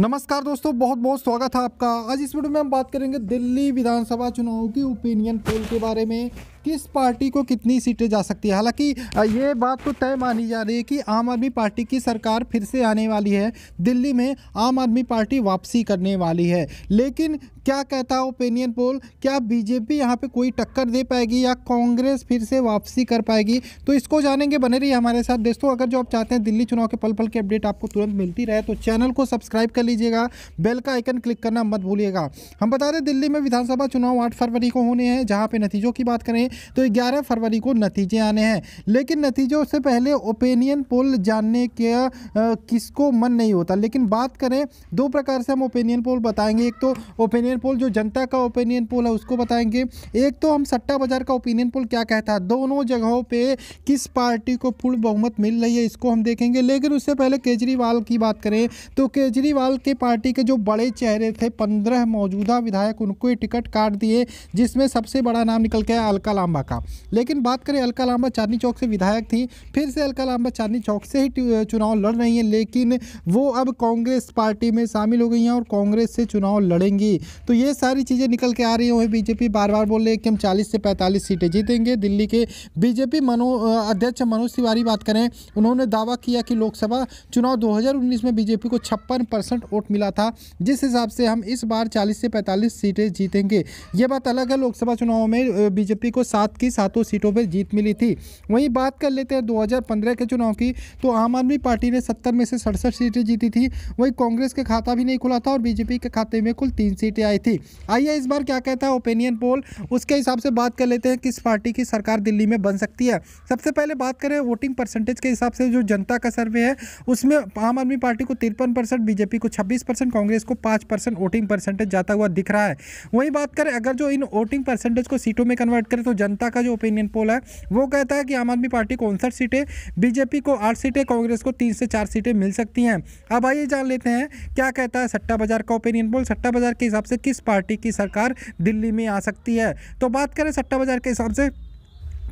नमस्कार दोस्तों बहुत बहुत स्वागत है आपका आज इस वीडियो में हम बात करेंगे दिल्ली विधानसभा चुनाव की ओपिनियन पोल के बारे में किस पार्टी को कितनी सीटें जा सकती है हालांकि ये बात तो तय मानी जा रही है कि आम आदमी पार्टी की सरकार फिर से आने वाली है दिल्ली में आम आदमी पार्टी वापसी करने वाली है लेकिन क्या कहता है ओपिनियन पोल क्या बीजेपी यहाँ पे कोई टक्कर दे पाएगी या कांग्रेस फिर से वापसी कर पाएगी तो इसको जानेंगे बने रहिए हमारे साथ दोस्तों अगर जो आप चाहते हैं दिल्ली चुनाव के पल पल की अपडेट आपको तुरंत मिलती रहे तो चैनल को सब्सक्राइब कर लीजिएगा बेल का आइकन क्लिक करना मत भूलिएगा हम बता रहे दिल्ली में विधानसभा चुनाव आठ फरवरी को होने हैं जहाँ पर नतीजों की बात करें तो 11 फरवरी को नतीजे आने हैं लेकिन नतीजों से पहले ओपिनियन पोल जानने के किसको मन नहीं होता लेकिन बात करें दो प्रकार से हम ओपिनियन पोल बताएंगे एक तो ओपिनियन पोल जो जनता का ओपिनियन पोल है उसको बताएंगे एक तो हम सट्टा बाजार का ओपिनियन पोल क्या कहता है दोनों जगहों पर किस पार्टी को पूर्ण बहुमत मिल रही है इसको हम देखेंगे लेकिन उससे पहले केजरीवाल की बात करें तो केजरीवाल के पार्टी के जो बड़े चेहरे थे पंद्रह मौजूदा विधायक उनको टिकट काट दिए जिसमें सबसे बड़ा नाम निकल गया अलका लांबा का लेकिन बात करें अलका लांबा चांदनी चौक से विधायक थी फिर से अलका लांबा चांदनी चौक से ही चुनाव लड़ रही हैं लेकिन वो अब कांग्रेस पार्टी में शामिल हो गई हैं और कांग्रेस से चुनाव लड़ेंगी तो ये सारी चीज़ें निकल के आ रही हैं बीजेपी बार बार बोल रही है कि हम चालीस से पैंतालीस सीटें जीतेंगे दिल्ली के बीजेपी मनो अध्यक्ष मनोज तिवारी बात करें उन्होंने दावा किया कि लोकसभा चुनाव दो में बीजेपी को छप्पन परसेंट वोट मिला था जिस हिसाब से हम इस बार 40 से 45 सीटें जीतेंगे ये बात अलग है लोकसभा चुनाव में बीजेपी को सात की सातों सीटों पर जीत मिली थी वहीं बात कर लेते हैं 2015 के चुनाव की तो आम आदमी पार्टी ने सत्तर में से सड़सठ सीटें जीती थी वहीं कांग्रेस के खाता भी नहीं खुला था और बीजेपी के खाते में कुल तीन सीटें आई थी आइए इस बार क्या कहता है ओपिनियन पोल उसके हिसाब से बात कर लेते हैं किस पार्टी की सरकार दिल्ली में बन सकती है सबसे पहले बात करें वोटिंग परसेंटेज के हिसाब से जो जनता का सर्वे है उसमें आम आदमी पार्टी को तिरपन परसेंट बीजेपी को छब्बीस परसेंट कांग्रेस को पाँच परसेंट वोटिंग परसेंटेज जाता हुआ दिख रहा है वहीं बात करें अगर जो इन वोटिंग परसेंटेज को सीटों में कन्वर्ट करें तो जनता का जो ओपिनियन पोल है वो कहता है कि आम आदमी पार्टी को उनसठ सीटें बीजेपी को आठ सीटें कांग्रेस को तीन से चार सीटें मिल सकती हैं अब आइए जान लेते हैं क्या कहता है सट्टा बाजार का ओपिनियन पोल सट्टा बाजार के हिसाब से किस पार्टी की सरकार दिल्ली में आ सकती है तो बात करें सट्टा बाजार के हिसाब से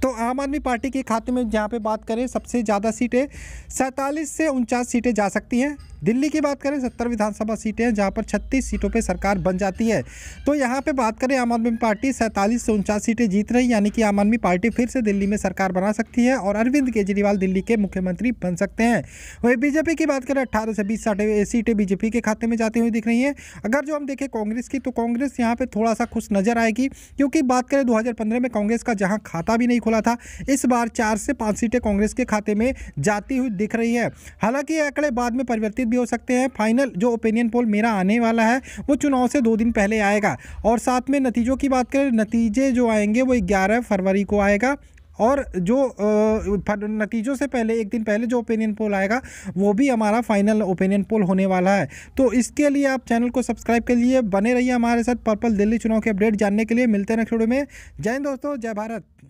तो आम आदमी पार्टी के खाते में जहाँ पे बात करें सबसे ज़्यादा सीटें सैंतालीस से उनचास सीटें जा सकती हैं दिल्ली की बात करें सत्तर विधानसभा सीटें हैं जहाँ पर छत्तीस सीटों पे सरकार बन जाती है तो यहाँ पे बात करें आम आदमी पार्टी सैंतालीस से उनचास सीटें जीत रही यानी कि आम आदमी पार्टी फिर से दिल्ली में सरकार बना सकती है और अरविंद केजरीवाल दिल्ली के मुख्यमंत्री बन सकते हैं वही बीजेपी की बात करें अट्ठारह से बीस सीटें बीजेपी के खाते में जाती हुई दिख रही हैं अगर जो हम देखें कांग्रेस की तो कांग्रेस यहाँ पर थोड़ा सा खुश नजर आएगी क्योंकि बात करें दो में कांग्रेस का जहाँ खाता भी नहीं खोला था इस बार चार से पांच सीटें कांग्रेस के खाते में जाती हुई दिख रही है हालांकि ये आंकड़े बाद में परिवर्तित भी हो सकते हैं फाइनल जो ओपिनियन पोल मेरा आने वाला है वो चुनाव से दो दिन पहले आएगा और साथ में नतीजों की बात करें नतीजे जो आएंगे वो ग्यारह फरवरी को आएगा और जो नतीजों से पहले एक दिन पहले जो ओपिनियन पोल आएगा वो भी हमारा फाइनल ओपिनियन पोल होने वाला है तो इसके लिए आप चैनल को सब्सक्राइब कर लिए बने रहिए हमारे साथ पर्पल दिल्ली चुनाव के अपडेट जानने के लिए मिलते हैं नेक्स्ट में जय दोस्तों जय भारत